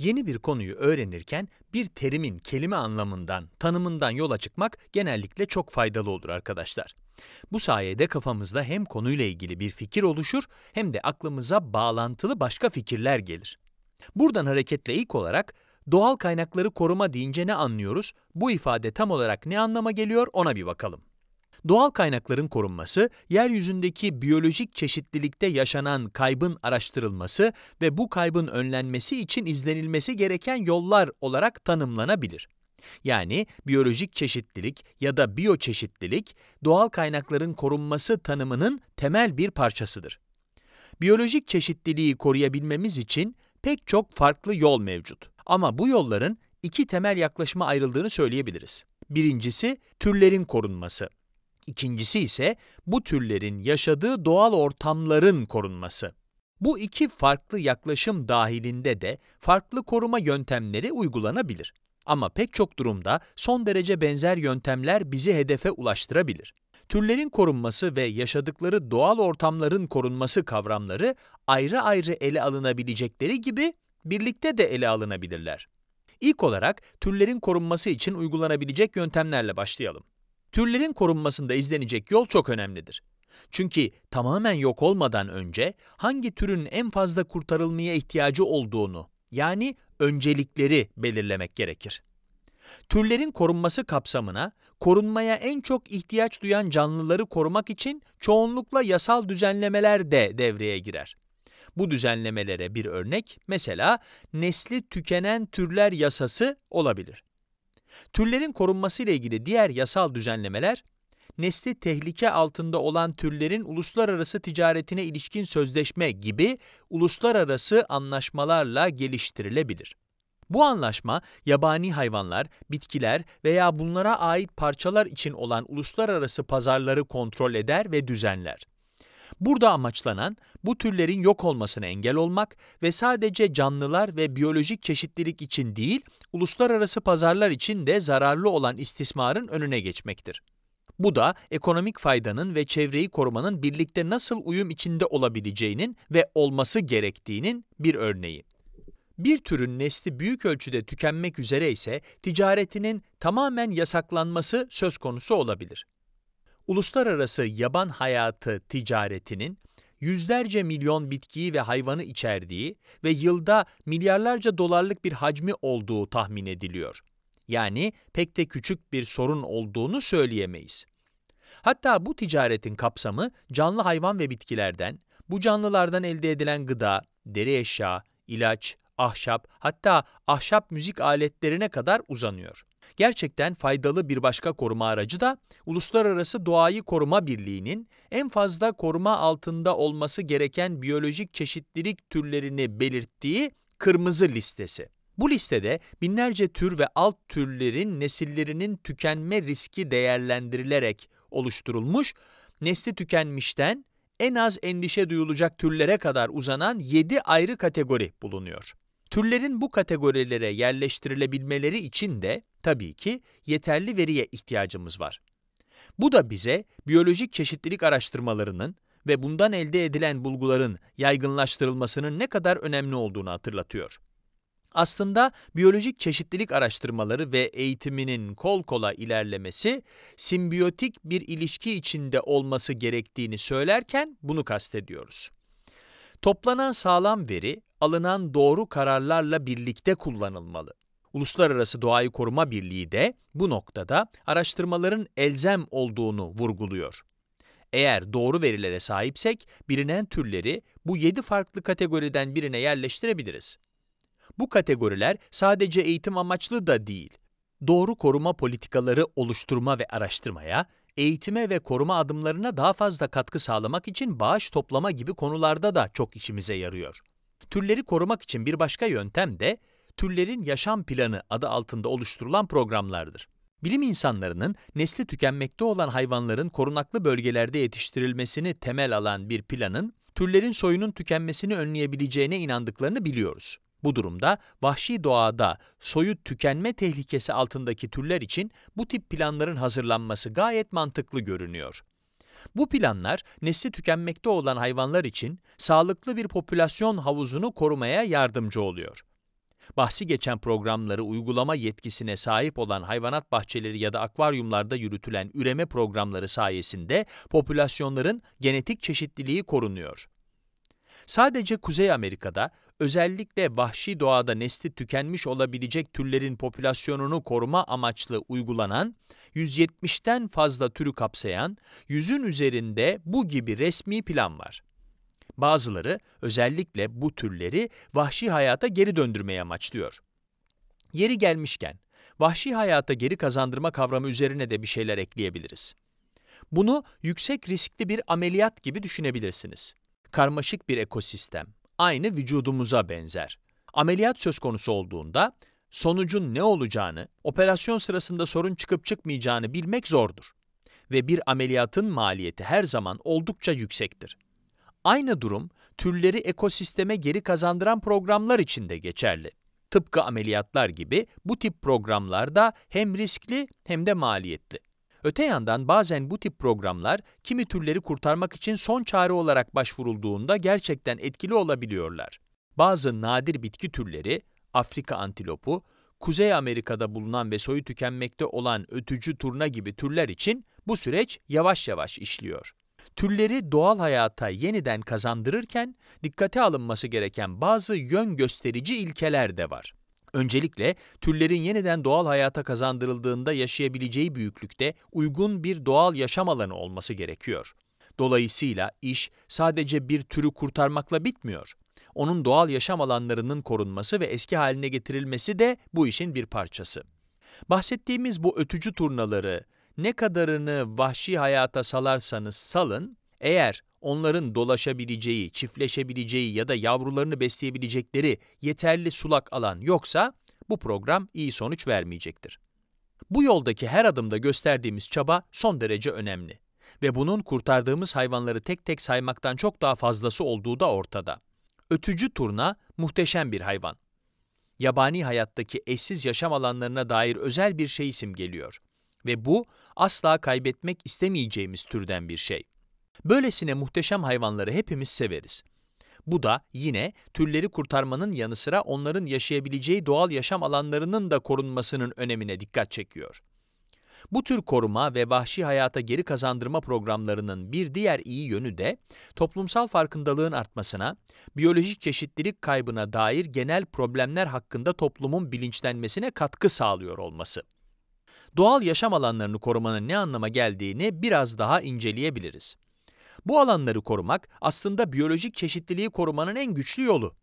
Yeni bir konuyu öğrenirken bir terimin kelime anlamından, tanımından yola çıkmak genellikle çok faydalı olur arkadaşlar. Bu sayede kafamızda hem konuyla ilgili bir fikir oluşur hem de aklımıza bağlantılı başka fikirler gelir. Buradan hareketle ilk olarak doğal kaynakları koruma deyince ne anlıyoruz? Bu ifade tam olarak ne anlama geliyor ona bir bakalım. Doğal kaynakların korunması, yeryüzündeki biyolojik çeşitlilikte yaşanan kaybın araştırılması ve bu kaybın önlenmesi için izlenilmesi gereken yollar olarak tanımlanabilir. Yani biyolojik çeşitlilik ya da biyoçeşitlilik, doğal kaynakların korunması tanımının temel bir parçasıdır. Biyolojik çeşitliliği koruyabilmemiz için pek çok farklı yol mevcut. Ama bu yolların iki temel yaklaşıma ayrıldığını söyleyebiliriz. Birincisi, türlerin korunması ikincisi ise bu türlerin yaşadığı doğal ortamların korunması. Bu iki farklı yaklaşım dahilinde de farklı koruma yöntemleri uygulanabilir. Ama pek çok durumda son derece benzer yöntemler bizi hedefe ulaştırabilir. Türlerin korunması ve yaşadıkları doğal ortamların korunması kavramları ayrı ayrı ele alınabilecekleri gibi birlikte de ele alınabilirler. İlk olarak türlerin korunması için uygulanabilecek yöntemlerle başlayalım. Türlerin korunmasında izlenecek yol çok önemlidir. Çünkü tamamen yok olmadan önce hangi türün en fazla kurtarılmaya ihtiyacı olduğunu, yani öncelikleri belirlemek gerekir. Türlerin korunması kapsamına, korunmaya en çok ihtiyaç duyan canlıları korumak için çoğunlukla yasal düzenlemeler de devreye girer. Bu düzenlemelere bir örnek mesela nesli tükenen türler yasası olabilir. Türlerin korunması ile ilgili diğer yasal düzenlemeler, nesli tehlike altında olan türlerin uluslararası ticaretine ilişkin sözleşme gibi uluslararası anlaşmalarla geliştirilebilir. Bu anlaşma, yabani hayvanlar, bitkiler veya bunlara ait parçalar için olan uluslararası pazarları kontrol eder ve düzenler. Burada amaçlanan bu türlerin yok olmasına engel olmak ve sadece canlılar ve biyolojik çeşitlilik için değil, uluslararası pazarlar için de zararlı olan istismarın önüne geçmektir. Bu da ekonomik faydanın ve çevreyi korumanın birlikte nasıl uyum içinde olabileceğinin ve olması gerektiğinin bir örneği. Bir türün nesli büyük ölçüde tükenmek üzere ise ticaretinin tamamen yasaklanması söz konusu olabilir uluslararası yaban hayatı ticaretinin yüzlerce milyon bitkiyi ve hayvanı içerdiği ve yılda milyarlarca dolarlık bir hacmi olduğu tahmin ediliyor. Yani pek de küçük bir sorun olduğunu söyleyemeyiz. Hatta bu ticaretin kapsamı canlı hayvan ve bitkilerden, bu canlılardan elde edilen gıda, deri eşya, ilaç, ahşap hatta ahşap müzik aletlerine kadar uzanıyor. Gerçekten faydalı bir başka koruma aracı da Uluslararası Doğayı Koruma Birliği'nin en fazla koruma altında olması gereken biyolojik çeşitlilik türlerini belirttiği kırmızı listesi. Bu listede binlerce tür ve alt türlerin nesillerinin tükenme riski değerlendirilerek oluşturulmuş, nesli tükenmişten en az endişe duyulacak türlere kadar uzanan 7 ayrı kategori bulunuyor. Türlerin bu kategorilere yerleştirilebilmeleri için de tabii ki yeterli veriye ihtiyacımız var. Bu da bize biyolojik çeşitlilik araştırmalarının ve bundan elde edilen bulguların yaygınlaştırılmasının ne kadar önemli olduğunu hatırlatıyor. Aslında biyolojik çeşitlilik araştırmaları ve eğitiminin kol kola ilerlemesi, simbiyotik bir ilişki içinde olması gerektiğini söylerken bunu kastediyoruz. Toplanan sağlam veri, alınan doğru kararlarla birlikte kullanılmalı. Uluslararası Doğayı Koruma Birliği de bu noktada araştırmaların elzem olduğunu vurguluyor. Eğer doğru verilere sahipsek, bilinen türleri bu 7 farklı kategoriden birine yerleştirebiliriz. Bu kategoriler sadece eğitim amaçlı da değil, doğru koruma politikaları oluşturma ve araştırmaya, eğitime ve koruma adımlarına daha fazla katkı sağlamak için bağış toplama gibi konularda da çok işimize yarıyor. Türleri korumak için bir başka yöntem de Türlerin Yaşam Planı adı altında oluşturulan programlardır. Bilim insanlarının nesli tükenmekte olan hayvanların korunaklı bölgelerde yetiştirilmesini temel alan bir planın, türlerin soyunun tükenmesini önleyebileceğine inandıklarını biliyoruz. Bu durumda vahşi doğada soyu tükenme tehlikesi altındaki türler için bu tip planların hazırlanması gayet mantıklı görünüyor. Bu planlar nesli tükenmekte olan hayvanlar için sağlıklı bir popülasyon havuzunu korumaya yardımcı oluyor. Bahsi geçen programları uygulama yetkisine sahip olan hayvanat bahçeleri ya da akvaryumlarda yürütülen üreme programları sayesinde popülasyonların genetik çeşitliliği korunuyor. Sadece Kuzey Amerika'da özellikle vahşi doğada nesli tükenmiş olabilecek türlerin popülasyonunu koruma amaçlı uygulanan, 170'ten fazla türü kapsayan, yüzün üzerinde bu gibi resmi plan var. Bazıları özellikle bu türleri vahşi hayata geri döndürmeye amaçlıyor. Yeri gelmişken, vahşi hayata geri kazandırma kavramı üzerine de bir şeyler ekleyebiliriz. Bunu yüksek riskli bir ameliyat gibi düşünebilirsiniz. Karmaşık bir ekosistem, aynı vücudumuza benzer. Ameliyat söz konusu olduğunda sonucun ne olacağını, operasyon sırasında sorun çıkıp çıkmayacağını bilmek zordur. Ve bir ameliyatın maliyeti her zaman oldukça yüksektir. Aynı durum, türleri ekosisteme geri kazandıran programlar için de geçerli. Tıpkı ameliyatlar gibi bu tip programlar da hem riskli hem de maliyetli. Öte yandan bazen bu tip programlar kimi türleri kurtarmak için son çare olarak başvurulduğunda gerçekten etkili olabiliyorlar. Bazı nadir bitki türleri, Afrika antilopu, Kuzey Amerika'da bulunan ve soyu tükenmekte olan ötücü turna gibi türler için bu süreç yavaş yavaş işliyor. Türleri doğal hayata yeniden kazandırırken dikkate alınması gereken bazı yön gösterici ilkeler de var. Öncelikle türlerin yeniden doğal hayata kazandırıldığında yaşayabileceği büyüklükte uygun bir doğal yaşam alanı olması gerekiyor. Dolayısıyla iş sadece bir türü kurtarmakla bitmiyor. Onun doğal yaşam alanlarının korunması ve eski haline getirilmesi de bu işin bir parçası. Bahsettiğimiz bu ötücü turnaları ne kadarını vahşi hayata salarsanız salın, eğer onların dolaşabileceği, çiftleşebileceği ya da yavrularını besleyebilecekleri yeterli sulak alan yoksa bu program iyi sonuç vermeyecektir. Bu yoldaki her adımda gösterdiğimiz çaba son derece önemli ve bunun kurtardığımız hayvanları tek tek saymaktan çok daha fazlası olduğu da ortada. Ötücü turna muhteşem bir hayvan. Yabani hayattaki eşsiz yaşam alanlarına dair özel bir şey isim geliyor ve bu asla kaybetmek istemeyeceğimiz türden bir şey. Böylesine muhteşem hayvanları hepimiz severiz. Bu da yine türleri kurtarmanın yanı sıra onların yaşayabileceği doğal yaşam alanlarının da korunmasının önemine dikkat çekiyor. Bu tür koruma ve vahşi hayata geri kazandırma programlarının bir diğer iyi yönü de toplumsal farkındalığın artmasına, biyolojik çeşitlilik kaybına dair genel problemler hakkında toplumun bilinçlenmesine katkı sağlıyor olması. Doğal yaşam alanlarını korumanın ne anlama geldiğini biraz daha inceleyebiliriz. Bu alanları korumak aslında biyolojik çeşitliliği korumanın en güçlü yolu.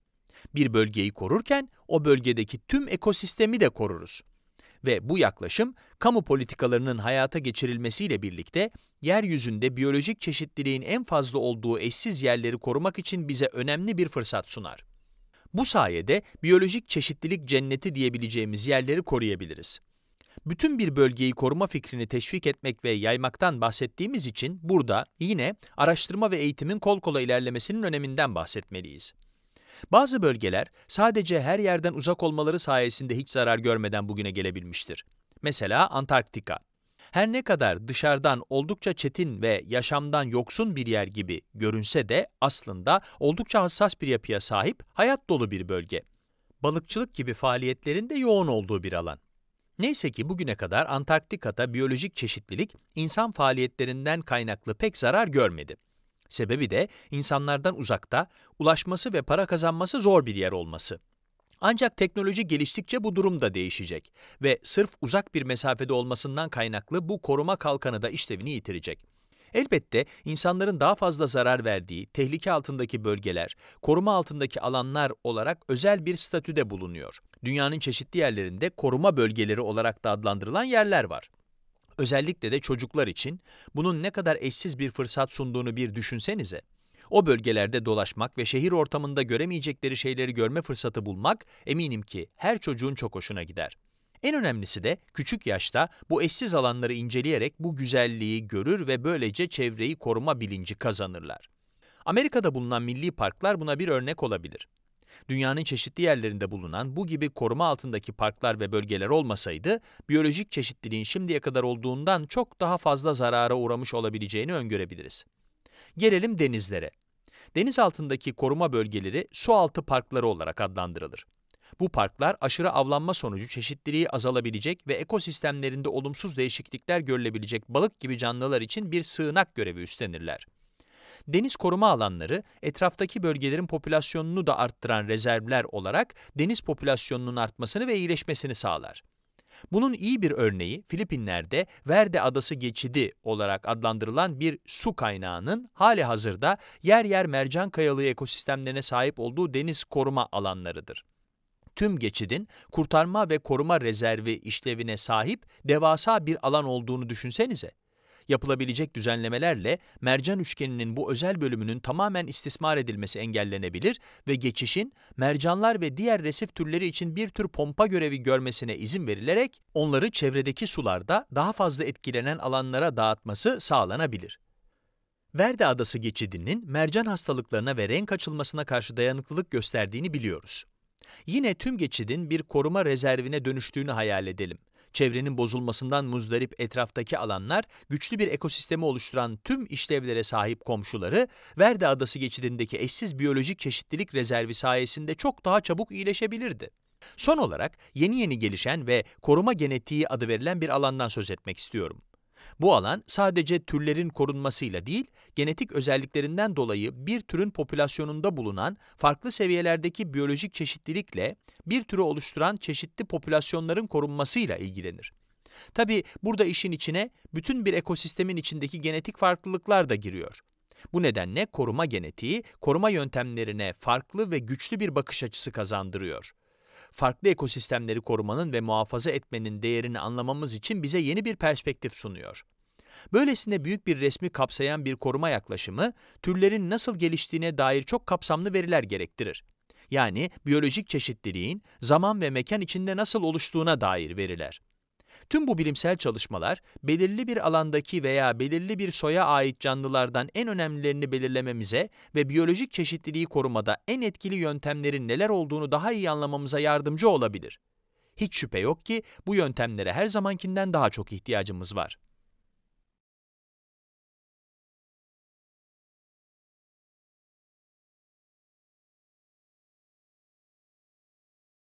Bir bölgeyi korurken o bölgedeki tüm ekosistemi de koruruz. Ve bu yaklaşım kamu politikalarının hayata geçirilmesiyle birlikte yeryüzünde biyolojik çeşitliliğin en fazla olduğu eşsiz yerleri korumak için bize önemli bir fırsat sunar. Bu sayede biyolojik çeşitlilik cenneti diyebileceğimiz yerleri koruyabiliriz bütün bir bölgeyi koruma fikrini teşvik etmek ve yaymaktan bahsettiğimiz için burada yine araştırma ve eğitimin kol kola ilerlemesinin öneminden bahsetmeliyiz. Bazı bölgeler sadece her yerden uzak olmaları sayesinde hiç zarar görmeden bugüne gelebilmiştir. Mesela Antarktika. Her ne kadar dışarıdan oldukça çetin ve yaşamdan yoksun bir yer gibi görünse de aslında oldukça hassas bir yapıya sahip, hayat dolu bir bölge. Balıkçılık gibi faaliyetlerin de yoğun olduğu bir alan. Neyse ki bugüne kadar Antarktika'da biyolojik çeşitlilik insan faaliyetlerinden kaynaklı pek zarar görmedi. Sebebi de insanlardan uzakta, ulaşması ve para kazanması zor bir yer olması. Ancak teknoloji geliştikçe bu durum da değişecek ve sırf uzak bir mesafede olmasından kaynaklı bu koruma kalkanı da işlevini yitirecek. Elbette insanların daha fazla zarar verdiği, tehlike altındaki bölgeler, koruma altındaki alanlar olarak özel bir statüde bulunuyor. Dünyanın çeşitli yerlerinde koruma bölgeleri olarak da adlandırılan yerler var. Özellikle de çocuklar için bunun ne kadar eşsiz bir fırsat sunduğunu bir düşünsenize. O bölgelerde dolaşmak ve şehir ortamında göremeyecekleri şeyleri görme fırsatı bulmak eminim ki her çocuğun çok hoşuna gider. En önemlisi de küçük yaşta bu eşsiz alanları inceleyerek bu güzelliği görür ve böylece çevreyi koruma bilinci kazanırlar. Amerika'da bulunan milli parklar buna bir örnek olabilir. Dünyanın çeşitli yerlerinde bulunan bu gibi koruma altındaki parklar ve bölgeler olmasaydı, biyolojik çeşitliliğin şimdiye kadar olduğundan çok daha fazla zarara uğramış olabileceğini öngörebiliriz. Gelelim denizlere. Deniz altındaki koruma bölgeleri sualtı parkları olarak adlandırılır. Bu parklar aşırı avlanma sonucu çeşitliliği azalabilecek ve ekosistemlerinde olumsuz değişiklikler görülebilecek balık gibi canlılar için bir sığınak görevi üstlenirler. Deniz koruma alanları, etraftaki bölgelerin popülasyonunu da arttıran rezervler olarak deniz popülasyonunun artmasını ve iyileşmesini sağlar. Bunun iyi bir örneği Filipinler'de Verde Adası Geçidi olarak adlandırılan bir su kaynağının hali hazırda yer yer mercan kayalığı ekosistemlerine sahip olduğu deniz koruma alanlarıdır tüm geçidin kurtarma ve koruma rezervi işlevine sahip devasa bir alan olduğunu düşünsenize. Yapılabilecek düzenlemelerle mercan üçgeninin bu özel bölümünün tamamen istismar edilmesi engellenebilir ve geçişin mercanlar ve diğer resif türleri için bir tür pompa görevi görmesine izin verilerek onları çevredeki sularda daha fazla etkilenen alanlara dağıtması sağlanabilir. Verde Adası geçidinin mercan hastalıklarına ve renk açılmasına karşı dayanıklılık gösterdiğini biliyoruz. Yine tüm geçidin bir koruma rezervine dönüştüğünü hayal edelim. Çevrenin bozulmasından muzdarip etraftaki alanlar, güçlü bir ekosistemi oluşturan tüm işlevlere sahip komşuları, Verde Adası geçidindeki eşsiz biyolojik çeşitlilik rezervi sayesinde çok daha çabuk iyileşebilirdi. Son olarak yeni yeni gelişen ve koruma genetiği adı verilen bir alandan söz etmek istiyorum. Bu alan sadece türlerin korunmasıyla değil, genetik özelliklerinden dolayı bir türün popülasyonunda bulunan farklı seviyelerdeki biyolojik çeşitlilikle bir türü oluşturan çeşitli popülasyonların korunmasıyla ilgilenir. Tabi burada işin içine bütün bir ekosistemin içindeki genetik farklılıklar da giriyor. Bu nedenle koruma genetiği, koruma yöntemlerine farklı ve güçlü bir bakış açısı kazandırıyor farklı ekosistemleri korumanın ve muhafaza etmenin değerini anlamamız için bize yeni bir perspektif sunuyor. Böylesine büyük bir resmi kapsayan bir koruma yaklaşımı, türlerin nasıl geliştiğine dair çok kapsamlı veriler gerektirir. Yani biyolojik çeşitliliğin zaman ve mekan içinde nasıl oluştuğuna dair veriler. Tüm bu bilimsel çalışmalar, belirli bir alandaki veya belirli bir soya ait canlılardan en önemlilerini belirlememize ve biyolojik çeşitliliği korumada en etkili yöntemlerin neler olduğunu daha iyi anlamamıza yardımcı olabilir. Hiç şüphe yok ki bu yöntemlere her zamankinden daha çok ihtiyacımız var.